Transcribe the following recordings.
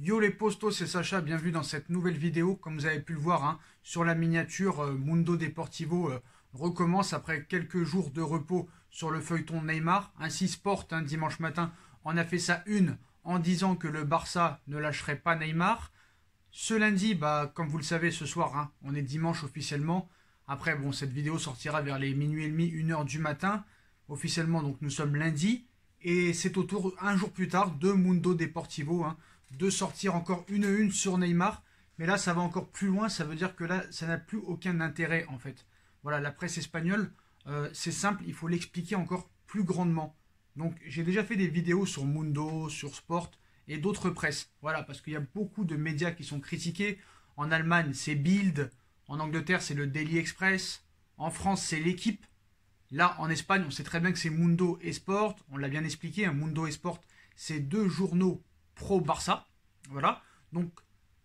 Yo les postos, c'est Sacha, bienvenue dans cette nouvelle vidéo. Comme vous avez pu le voir hein, sur la miniature, euh, Mundo Deportivo euh, recommence après quelques jours de repos sur le feuilleton Neymar. Ainsi Sport, hein, dimanche matin, en a fait sa une en disant que le Barça ne lâcherait pas Neymar. Ce lundi, bah, comme vous le savez, ce soir, hein, on est dimanche officiellement. Après, bon, cette vidéo sortira vers les minuit et demi, 1 heure du matin. Officiellement, donc, nous sommes lundi. Et c'est au tour, un jour plus tard, de Mundo Deportivo, hein, de sortir encore une une sur Neymar. Mais là, ça va encore plus loin. Ça veut dire que là, ça n'a plus aucun intérêt, en fait. Voilà, la presse espagnole, euh, c'est simple, il faut l'expliquer encore plus grandement. Donc, j'ai déjà fait des vidéos sur Mundo, sur Sport, et d'autres presses. Voilà, parce qu'il y a beaucoup de médias qui sont critiqués. En Allemagne, c'est Bild. En Angleterre, c'est le Daily Express. En France, c'est l'équipe. Là, en Espagne, on sait très bien que c'est Mundo Esport. On l'a bien expliqué. Hein, Mundo Esport, c'est deux journaux pro-Barça. Voilà. Donc,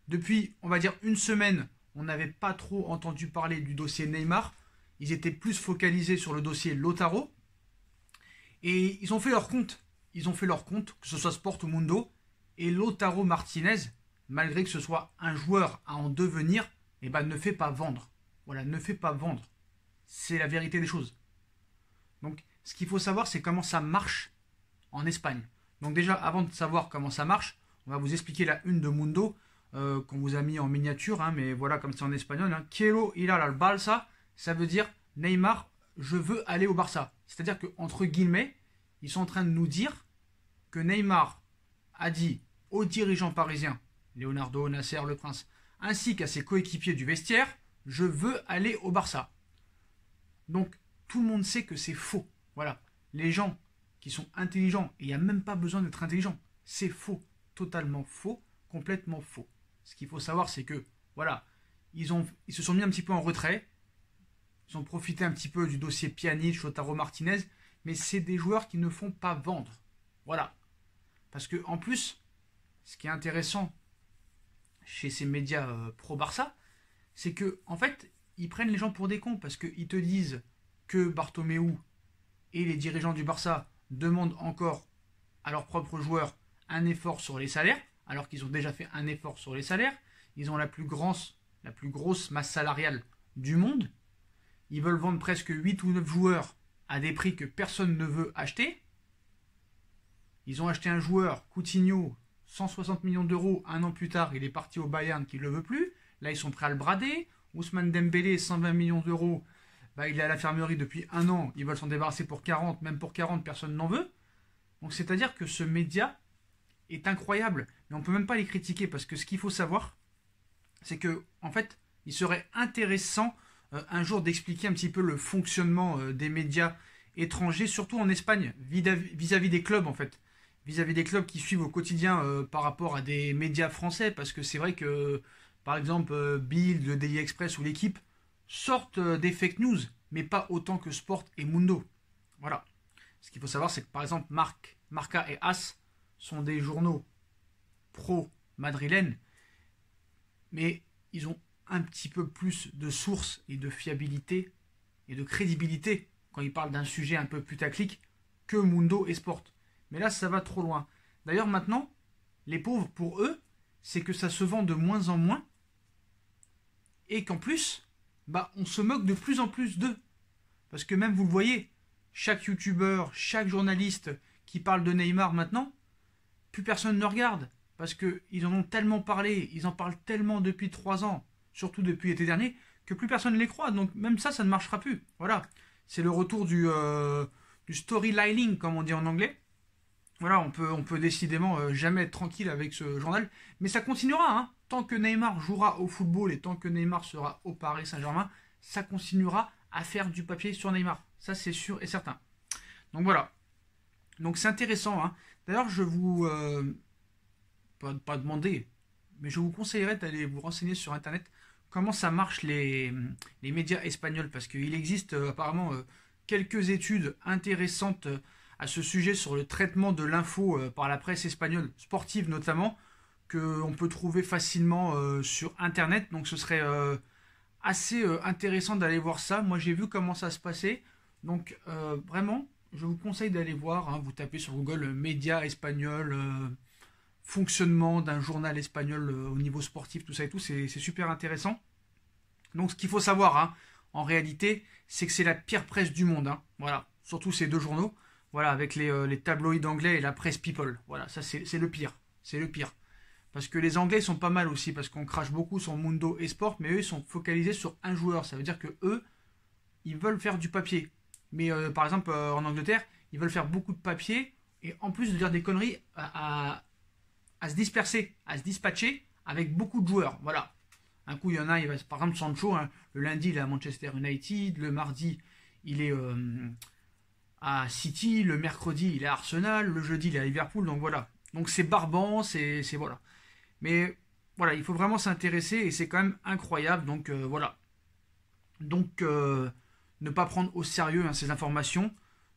depuis, on va dire, une semaine, on n'avait pas trop entendu parler du dossier Neymar. Ils étaient plus focalisés sur le dossier Lotaro. Et ils ont fait leur compte. Ils ont fait leur compte, que ce soit Sport ou Mundo. Et Lotaro Martinez, malgré que ce soit un joueur à en devenir, eh ben, ne fait pas vendre. Voilà, ne fait pas vendre. C'est la vérité des choses. Donc, ce qu'il faut savoir, c'est comment ça marche en Espagne. Donc déjà, avant de savoir comment ça marche, on va vous expliquer la une de Mundo euh, qu'on vous a mis en miniature, hein, mais voilà, comme c'est en espagnol. Hein. il a al Barça, ça veut dire Neymar, je veux aller au Barça. C'est-à-dire que entre guillemets, ils sont en train de nous dire que Neymar a dit aux dirigeants parisiens, Leonardo, Nasser, le prince, ainsi qu'à ses coéquipiers du vestiaire, je veux aller au Barça. Donc tout le monde sait que c'est faux. Voilà. Les gens qui sont intelligents, et il n'y a même pas besoin d'être intelligent, c'est faux. Totalement faux, complètement faux. Ce qu'il faut savoir, c'est que, voilà, ils, ont, ils se sont mis un petit peu en retrait. Ils ont profité un petit peu du dossier pianiste Chotaro Martinez, mais c'est des joueurs qui ne font pas vendre. Voilà. Parce que en plus, ce qui est intéressant chez ces médias euh, pro-Barça, c'est que en fait, ils prennent les gens pour des cons parce qu'ils te disent que Bartomeu et les dirigeants du Barça demandent encore à leurs propres joueurs un effort sur les salaires, alors qu'ils ont déjà fait un effort sur les salaires. Ils ont la plus, grosse, la plus grosse masse salariale du monde. Ils veulent vendre presque 8 ou 9 joueurs à des prix que personne ne veut acheter. Ils ont acheté un joueur, Coutinho, 160 millions d'euros. Un an plus tard, il est parti au Bayern qui ne le veut plus. Là, ils sont prêts à le brader. Ousmane Dembélé, 120 millions d'euros. Bah, il est à la fermerie depuis un an. Ils veulent s'en débarrasser pour 40. Même pour 40, personne n'en veut. Donc, c'est-à-dire que ce média est incroyable. Mais on ne peut même pas les critiquer parce que ce qu'il faut savoir, c'est que, en fait, il serait intéressant euh, un jour d'expliquer un petit peu le fonctionnement euh, des médias étrangers, surtout en Espagne, vis à -vis des clubs, en fait vis-à-vis des clubs qui suivent au quotidien euh, par rapport à des médias français Parce que c'est vrai que, par exemple, euh, bill le Daily Express ou l'équipe sortent euh, des fake news, mais pas autant que Sport et Mundo. Voilà. Ce qu'il faut savoir, c'est que par exemple, Marca et As sont des journaux pro-madrilènes, mais ils ont un petit peu plus de sources et de fiabilité et de crédibilité quand ils parlent d'un sujet un peu putaclic que Mundo et Sport. Mais là, ça va trop loin. D'ailleurs, maintenant, les pauvres, pour eux, c'est que ça se vend de moins en moins. Et qu'en plus, bah, on se moque de plus en plus d'eux. Parce que même, vous le voyez, chaque youtubeur, chaque journaliste qui parle de Neymar maintenant, plus personne ne regarde. Parce qu'ils en ont tellement parlé, ils en parlent tellement depuis trois ans, surtout depuis l'été dernier, que plus personne ne les croit. Donc même ça, ça ne marchera plus. Voilà. C'est le retour du, euh, du storylining, comme on dit en anglais. Voilà, on peut, on peut décidément euh, jamais être tranquille avec ce journal. Mais ça continuera, hein. Tant que Neymar jouera au football et tant que Neymar sera au Paris Saint-Germain, ça continuera à faire du papier sur Neymar. Ça, c'est sûr et certain. Donc voilà. Donc c'est intéressant. Hein. D'ailleurs, je vous... Euh, pas, demander, mais je vous conseillerais d'aller vous renseigner sur Internet comment ça marche les, les médias espagnols, parce qu'il existe euh, apparemment quelques études intéressantes à ce sujet sur le traitement de l'info euh, par la presse espagnole, sportive notamment, qu'on peut trouver facilement euh, sur Internet. Donc ce serait euh, assez intéressant d'aller voir ça. Moi j'ai vu comment ça se passait. Donc vraiment, je vous conseille d'aller voir. Hein. vous tapez sur Google "média espagnol", fonctionnement d'un journal espagnol au niveau sportif, tout ça et tout. C'est super intéressant. Donc, ce qu'il faut savoir, hein, en réalité, c'est que c'est la pire presse du monde. Hein. voilà, surtout ces deux journaux. Voilà, avec euh, les, tabloïds anglais et la presse people. Voilà, ça c'est le pire. C'est le pire. Parce que les Anglais sont pas mal aussi, parce qu'on crache beaucoup sur Mundo et Sport, mais eux ils sont focalisés sur un joueur. Ça veut dire que eux, ils veulent faire du papier. Mais euh, par exemple, euh, en Angleterre, ils veulent faire beaucoup de papier, et en plus de dire des conneries, à, se disperser, à se dispatcher avec beaucoup de joueurs. Voilà. Un coup, il y en a, il va, par exemple, Sancho, hein, le lundi, il est à Manchester United, le mardi, il est, à City, le mercredi il est à Arsenal, le jeudi il est à Liverpool, donc voilà. Donc c'est barbant, c'est voilà. Mais voilà, il faut vraiment s'intéresser et c'est quand même incroyable, donc euh, voilà. Donc euh, ne pas prendre au sérieux hein, ces informations.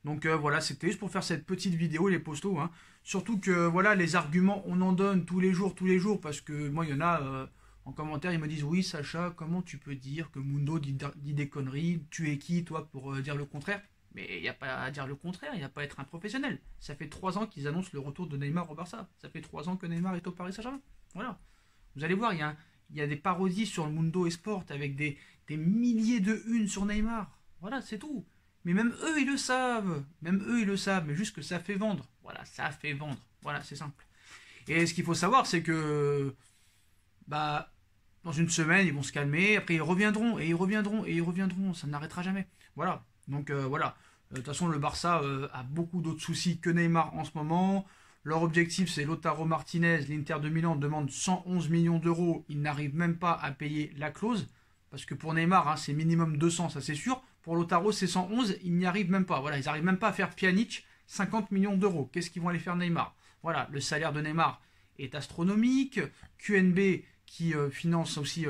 Donc euh, voilà, c'était juste pour faire cette petite vidéo, les postaux. Hein. Surtout que voilà, les arguments, on en donne tous les jours, tous les jours, parce que moi, il y en a en commentaire, ils me disent Oui, Sacha, comment tu peux dire que Mundo dit, des conneries Tu es qui, toi, pour dire le contraire mais il n'y a pas à dire le contraire, il n'y a pas à être un professionnel. Ça fait trois ans qu'ils annoncent le retour de Neymar au Barça. Ça fait trois ans que Neymar est au Paris Saint-Germain. Voilà. Vous allez voir, il y, a, il y a des parodies sur le Mundo Esport avec des, milliers de unes sur Neymar. Voilà, c'est tout. Mais même eux, ils le savent. Même eux, ils le savent. Mais juste que ça fait vendre. Voilà, ça fait vendre. Voilà, c'est simple. Et ce qu'il faut savoir, c'est que. Bah, dans une semaine, ils vont se calmer, après ils reviendront, et ils reviendront, et ils reviendront, ça n'arrêtera jamais. Voilà. Donc euh, voilà, euh, de toute façon le Barça euh, a beaucoup d'autres soucis que Neymar en ce moment. Leur objectif, c'est Lotaro Martinez. L'Inter de Milan demande 111 millions d'euros. Ils n'arrivent même pas à payer la clause. Parce que pour Neymar, hein, c'est minimum 200, ça c'est sûr. Pour Lotaro, c'est 111. Ils n'y arrivent même pas. Voilà, ils n'arrivent même pas à faire Pjanic 50 millions d'euros. Qu'est-ce qu'ils vont aller faire Neymar Voilà, le salaire de Neymar est astronomique. QNB qui finance aussi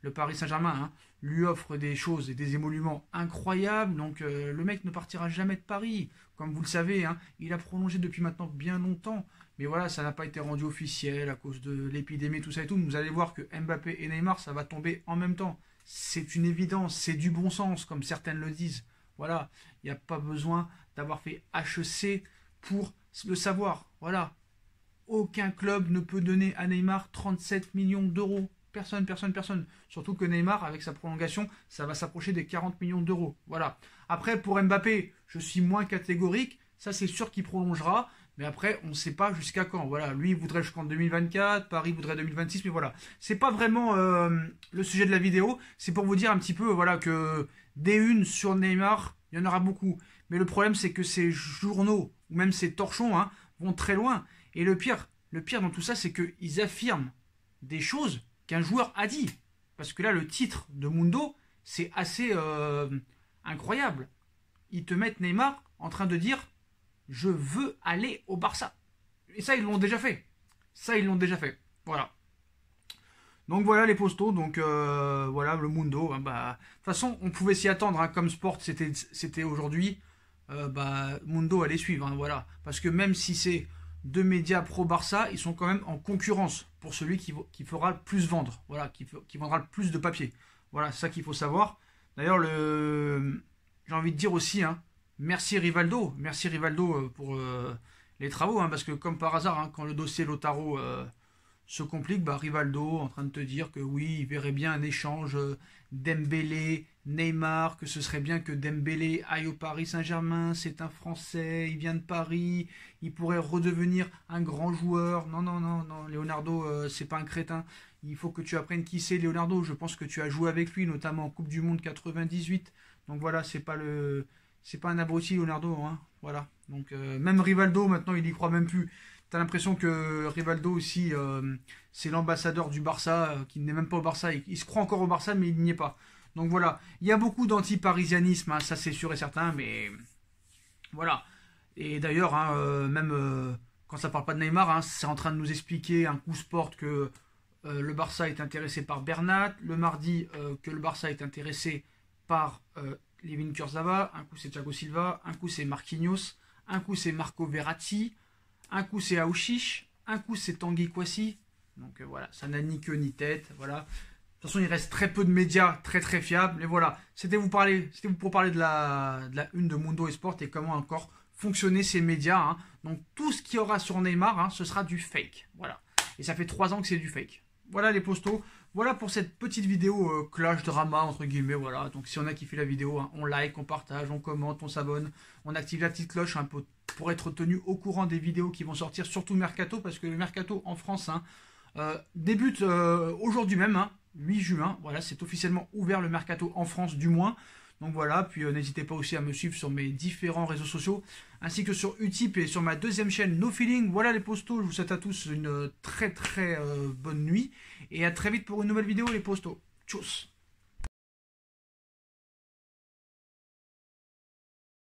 le Paris Saint-Germain hein, lui offre des choses et des émoluments incroyables. Donc euh, le mec ne partira jamais de Paris, comme vous le savez. Hein, il a prolongé depuis maintenant bien longtemps. Mais voilà, ça n'a pas été rendu officiel à cause de l'épidémie, tout ça et tout. Vous allez voir que Mbappé et Neymar, ça va tomber en même temps. C'est une évidence, c'est du bon sens, comme certaines le disent. Voilà, il n'y a pas besoin d'avoir fait HEC pour le savoir. Voilà, aucun club ne peut donner à Neymar 37 millions d'euros. Personne, personne, personne. Surtout que Neymar, avec sa prolongation, ça va s'approcher des 40 millions d'euros. Voilà. Après, pour Mbappé, je suis moins catégorique. Ça, c'est sûr qu'il prolongera. Mais après, on ne sait pas jusqu'à quand. Voilà, lui il voudrait jusqu'en 2024, Paris voudrait 2026, mais voilà. C'est pas vraiment euh, le sujet de la vidéo. C'est pour vous dire un petit peu, voilà, que des une sur Neymar, il y en aura beaucoup. Mais le problème, c'est que ces journaux ou même ces torchons hein, vont très loin. Et le pire, le pire dans tout ça, c'est qu'ils affirment des choses qu'un joueur a dit. Parce que là, le titre de Mundo, c'est assez euh, incroyable. Ils te mettent Neymar en train de dire Je veux aller au Barça. Et ça, ils l'ont déjà fait. Ça, ils l'ont déjà fait. Voilà. Donc voilà les postaux, donc euh, voilà le Mundo. Hein, bah, de toute façon, on pouvait s'y attendre, hein, comme Sport c'était aujourd'hui, euh, bah, Mundo allait suivre, hein, voilà. Parce que même si c'est deux médias pro-Barça, ils sont quand même en concurrence pour celui qui, fera le plus vendre, voilà, qui, vendra le plus de papier. Voilà, ça qu'il faut savoir. D'ailleurs, le... j'ai envie de dire aussi, hein, merci Rivaldo, merci Rivaldo euh, pour euh, les travaux, hein, parce que comme par hasard, hein, quand le dossier Lotaro euh, se complique, bah, Rivaldo en train de te dire que oui, il verrait bien un échange euh, Dembélé, Neymar, que ce serait bien que Dembélé aille au Paris Saint-Germain, c'est un Français, il vient de Paris, il pourrait redevenir un grand joueur. Non, non, non, non, Leonardo, euh, c'est pas un crétin. Il faut que tu apprennes qui c'est Leonardo. Je pense que tu as joué avec lui, notamment en Coupe du Monde 98. Donc voilà, c'est pas le, c'est pas un abruti Leonardo, hein. Voilà. Donc euh, même Rivaldo maintenant, il y croit même plus. T'as l'impression que Rivaldo aussi, euh, c'est l'ambassadeur du Barça, euh, qui n'est même pas au Barça. Il, se croit encore au Barça, mais il n'y est pas. Donc voilà, il y a beaucoup d'anti-parisianisme, hein, ça c'est sûr et certain, mais voilà. Et d'ailleurs, hein, euh, même quand ça parle pas de Neymar, hein, c'est en train de nous expliquer un coup sport que le Barça est intéressé par Bernat, le mardi que le Barça est intéressé par Levin Kurzava un coup c'est Thiago Silva, un coup c'est Marquinhos, un coup c'est Marco Verratti, un coup c'est Aouchiche, un coup c'est Tanguy Kwasi. Donc euh, voilà, ça n'a ni queue ni tête. Voilà. De toute façon, il reste très peu de médias très très fiables. Mais voilà, c'était vous parler, c'était vous pour parler de la, une de Mundo Esport et comment encore fonctionner ces médias. Hein. Donc tout ce qui aura sur Neymar, hein, ce sera du fake. Voilà. Et ça fait trois ans que c'est du fake. Voilà les postos. Voilà pour cette petite vidéo euh, clash drama entre guillemets. Voilà. Donc si on a qui fait la vidéo, hein, on like, on partage, on commente, on s'abonne, on active la petite cloche un peu pour être tenu au courant des vidéos qui vont sortir, surtout Mercato, parce que le Mercato en France hein, euh, débute euh, aujourd'hui même, 8 hein, juin. Voilà, c'est officiellement ouvert le Mercato en France du moins. Donc voilà, puis euh, n'hésitez pas aussi à me suivre sur mes différents réseaux sociaux, ainsi que sur Utip et sur ma deuxième chaîne No Feeling. Voilà les postaux je vous souhaite à tous une très très bonne nuit, et à très vite pour une nouvelle vidéo les postaux Tchuss